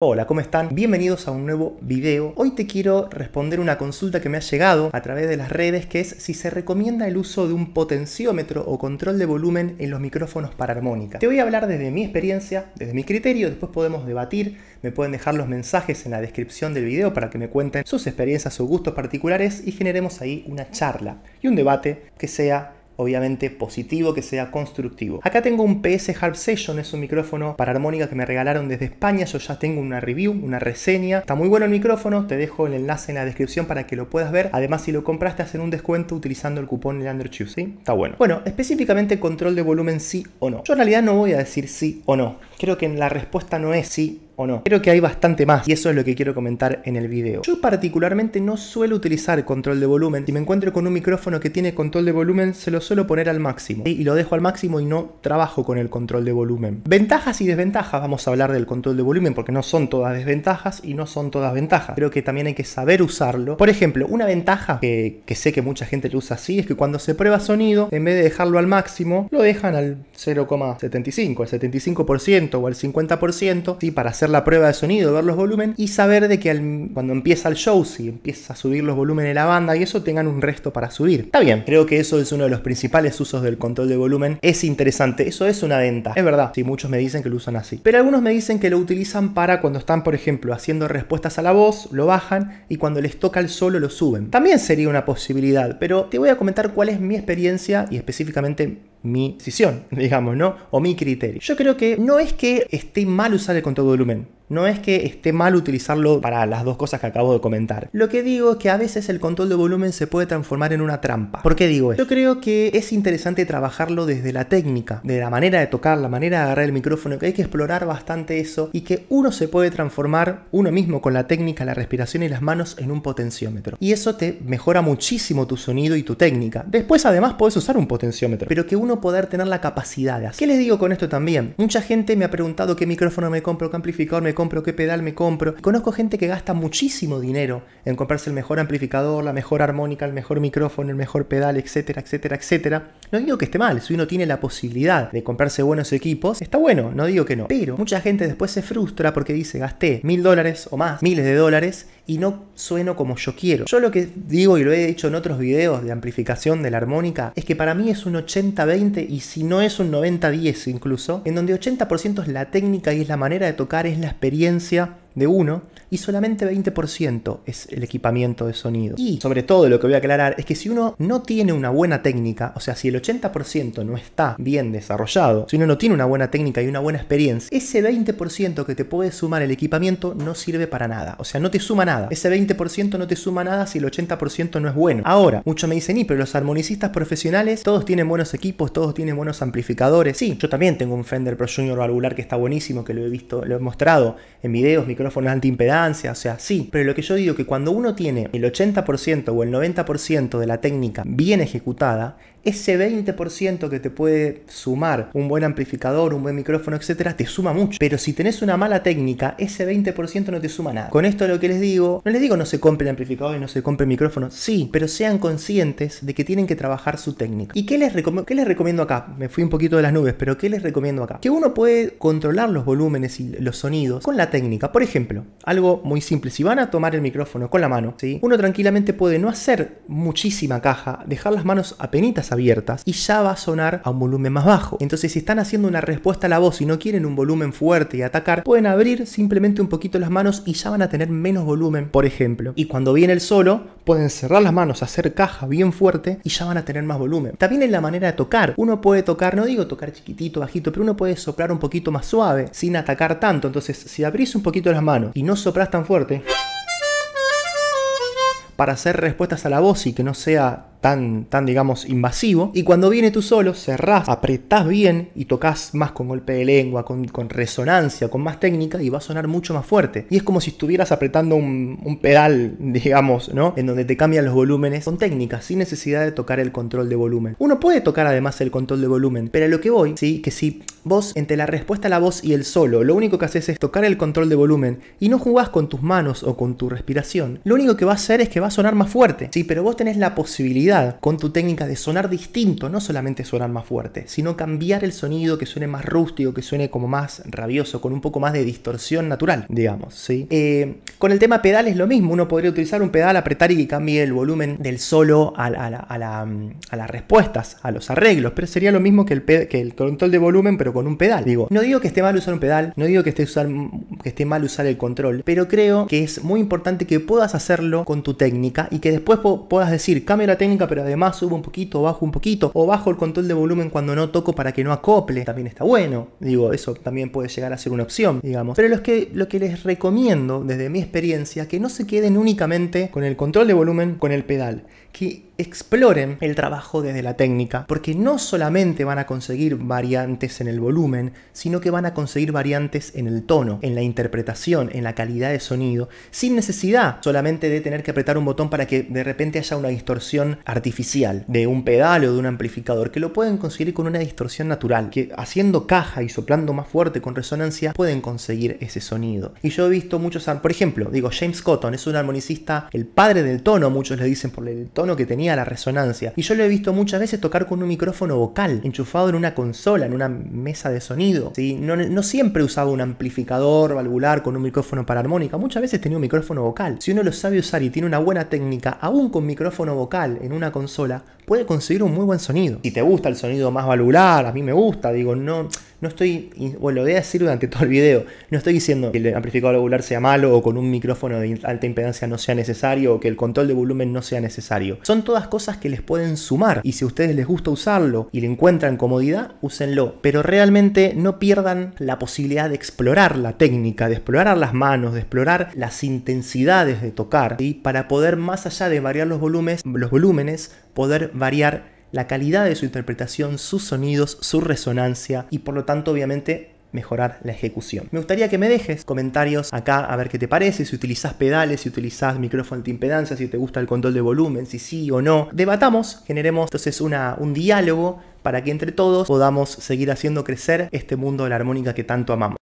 Hola, ¿cómo están? Bienvenidos a un nuevo video. Hoy te quiero responder una consulta que me ha llegado a través de las redes, que es si se recomienda el uso de un potenciómetro o control de volumen en los micrófonos para armónica. Te voy a hablar desde mi experiencia, desde mi criterio, después podemos debatir, me pueden dejar los mensajes en la descripción del video para que me cuenten sus experiencias, o gustos particulares y generemos ahí una charla y un debate que sea obviamente positivo, que sea constructivo. Acá tengo un PS Harp Session, es un micrófono para armónica que me regalaron desde España, yo ya tengo una review, una reseña, está muy bueno el micrófono, te dejo el enlace en la descripción para que lo puedas ver, además si lo compraste hacen un descuento utilizando el cupón Leanderchus, ¿sí? Está bueno. Bueno, específicamente control de volumen sí o no. Yo en realidad no voy a decir sí o no, creo que la respuesta no es sí o no. Creo que hay bastante más y eso es lo que quiero comentar en el video. Yo particularmente no suelo utilizar control de volumen. Si me encuentro con un micrófono que tiene control de volumen, se lo suelo poner al máximo. Y lo dejo al máximo y no trabajo con el control de volumen. Ventajas y desventajas. Vamos a hablar del control de volumen porque no son todas desventajas y no son todas ventajas. Creo que también hay que saber usarlo. Por ejemplo, una ventaja que, sé que mucha gente lo usa así es que cuando se prueba sonido, en vez de dejarlo al máximo, lo dejan al 0,75, al 75% o al 50%, para hacer la prueba de sonido, ver los volúmenes y saber de que al, cuando empieza el show, si empieza a subir los volúmenes de la banda y eso, tengan un resto para subir. Está bien, creo que eso es uno de los principales usos del control de volumen. Es interesante, eso es una venta, es verdad. si muchos me dicen que lo usan así. Pero algunos me dicen que lo utilizan para cuando están, por ejemplo, haciendo respuestas a la voz, lo bajan y cuando les toca el solo lo suben. También sería una posibilidad, pero te voy a comentar cuál es mi experiencia y específicamente mi decisión, digamos, ¿no? O mi criterio. Yo creo que no es que esté mal usar el control de volumen. No es que esté mal utilizarlo para las dos cosas que acabo de comentar. Lo que digo es que a veces el control de volumen se puede transformar en una trampa. ¿Por qué digo esto? Yo creo que es interesante trabajarlo desde la técnica, de la manera de tocar, la manera de agarrar el micrófono, que hay que explorar bastante eso y que uno se puede transformar uno mismo con la técnica, la respiración y las manos en un potenciómetro. Y eso te mejora muchísimo tu sonido y tu técnica. Después además puedes usar un potenciómetro, pero que uno poder tener la capacidad de hacer. ¿Qué les digo con esto también? Mucha gente me ha preguntado qué micrófono me compro, qué amplificador me compro, qué pedal me compro. Conozco gente que gasta muchísimo dinero en comprarse el mejor amplificador, la mejor armónica, el mejor micrófono, el mejor pedal, etcétera, etcétera, etcétera. No digo que esté mal, si uno tiene la posibilidad de comprarse buenos equipos, está bueno, no digo que no. Pero mucha gente después se frustra porque dice, gasté mil dólares o más, miles de dólares, y no sueno como yo quiero. Yo lo que digo y lo he dicho en otros videos de amplificación de la armónica es que para mí es un 80-20 y si no es un 90-10 incluso, en donde 80% es la técnica y es la manera de tocar, es la experiencia experiencia de uno y solamente 20% es el equipamiento de sonido. Y sobre todo lo que voy a aclarar es que si uno no tiene una buena técnica, o sea, si el 80% no está bien desarrollado, si uno no tiene una buena técnica y una buena experiencia, ese 20% que te puede sumar el equipamiento no sirve para nada, o sea, no te suma nada. Ese 20% no te suma nada si el 80% no es bueno. Ahora, muchos me dicen, y pero los armonicistas profesionales, todos tienen buenos equipos, todos tienen buenos amplificadores. Sí, yo también tengo un Fender Pro Junior valvular que está buenísimo, que lo he visto, lo he mostrado en videos, micrófonos anti-impedal o sea, sí, pero lo que yo digo que cuando uno tiene el 80% o el 90% de la técnica bien ejecutada, ese 20% que te puede sumar un buen amplificador, un buen micrófono, etcétera, te suma mucho. Pero si tenés una mala técnica, ese 20% no te suma nada. Con esto lo que les digo, no les digo no se compre amplificador y no se compre micrófono, sí, pero sean conscientes de que tienen que trabajar su técnica. ¿Y qué les, qué les recomiendo acá? Me fui un poquito de las nubes, pero ¿qué les recomiendo acá? Que uno puede controlar los volúmenes y los sonidos con la técnica. Por ejemplo, algo muy simple. Si van a tomar el micrófono con la mano, uno tranquilamente puede no hacer muchísima caja, dejar las manos apenas abiertas y ya va a sonar a un volumen más bajo. Entonces, si están haciendo una respuesta a la voz y no quieren un volumen fuerte y atacar, pueden abrir simplemente un poquito las manos y ya van a tener menos volumen, por ejemplo. Y cuando viene el solo, pueden cerrar las manos, hacer caja bien fuerte y ya van a tener más volumen. También en la manera de tocar. Uno puede tocar, no digo tocar chiquitito, bajito, pero uno puede soplar un poquito más suave, sin atacar tanto. Entonces, si abrís un poquito las manos y no soplas tan fuerte para hacer respuestas a la voz y que no sea tan, digamos invasivo. Y cuando viene tú solo, cerrás, apretás bien y tocas más con golpe de lengua, con, resonancia, con más técnica y va a sonar mucho más fuerte. Y es como si estuvieras apretando un, un, pedal, digamos, ¿no? En donde te cambian los volúmenes con técnica, sin necesidad de tocar el control de volumen. Uno puede tocar además el control de volumen, pero a lo que voy, sí, que si vos entre la respuesta a la voz y el solo, lo único que haces es tocar el control de volumen y no jugás con tus manos o con tu respiración, lo único que va a hacer es que va a sonar más fuerte, sí, pero vos tenés la posibilidad con tu técnica de sonar distinto, no solamente sonar más fuerte, sino cambiar el sonido que suene más rústico, que suene como más rabioso, con un poco más de distorsión natural, digamos, ¿sí? Eh, con el tema pedal es lo mismo, uno podría utilizar un pedal, apretar y que cambie el volumen del solo a, las respuestas, a los arreglos, pero sería lo mismo que el, que control de volumen, pero con un pedal. Digo, no digo que esté mal usar un pedal, no digo que esté, mal usar el control, pero creo que es muy importante que puedas hacerlo con tu técnica y que después puedas decir, cambio la técnica pero además subo un poquito, bajo un poquito, o bajo el control de volumen cuando no toco para que no acople, también está bueno. Digo, eso también puede llegar a ser una opción, digamos. Pero los que, lo que les recomiendo desde mi experiencia, que no se queden únicamente con el control de volumen, con el pedal, que exploren el trabajo desde la técnica, porque no solamente van a conseguir variantes en el volumen, sino que van a conseguir variantes en el tono, en la interpretación, en la calidad de sonido, sin necesidad solamente de tener que apretar un botón para que de repente haya una distorsión artificial de un pedal o de un amplificador que lo pueden conseguir con una distorsión natural, que haciendo caja y soplando más fuerte con resonancia pueden conseguir ese sonido. Y yo he visto muchos, por ejemplo, digo, James Cotton es un armonicista, el padre del tono, muchos le dicen por el tono que tenía la resonancia. Y yo lo he visto muchas veces tocar con un micrófono vocal, enchufado en una consola, en una mesa de sonido. No, no siempre usaba un amplificador valvular con un micrófono para armónica, muchas veces tenía un micrófono vocal. Si uno lo sabe usar y tiene una buena técnica, aún con micrófono vocal en un una consola, puede conseguir un muy buen sonido. Si te gusta el sonido más valular, a mí me gusta, digo, no, no estoy, bueno, lo voy a decir durante todo el video, no estoy diciendo que el amplificador regular sea malo o con un micrófono de alta impedancia no sea necesario o que el control de volumen no sea necesario. Son todas cosas que les pueden sumar y si a ustedes les gusta usarlo y le encuentran comodidad, úsenlo. Pero realmente no pierdan la posibilidad de explorar la técnica, de explorar las manos, de explorar las intensidades de tocar y para poder más allá de variar los volúmenes, los volúmenes poder variar la calidad de su interpretación, sus sonidos, su resonancia y por lo tanto obviamente mejorar la ejecución. Me gustaría que me dejes comentarios acá a ver qué te parece, si utilizás pedales, si utilizás micrófono de impedancia, si te gusta el control de volumen, si sí o no. Debatamos, generemos entonces una, un diálogo para que entre todos podamos seguir haciendo crecer este mundo de la armónica que tanto amamos.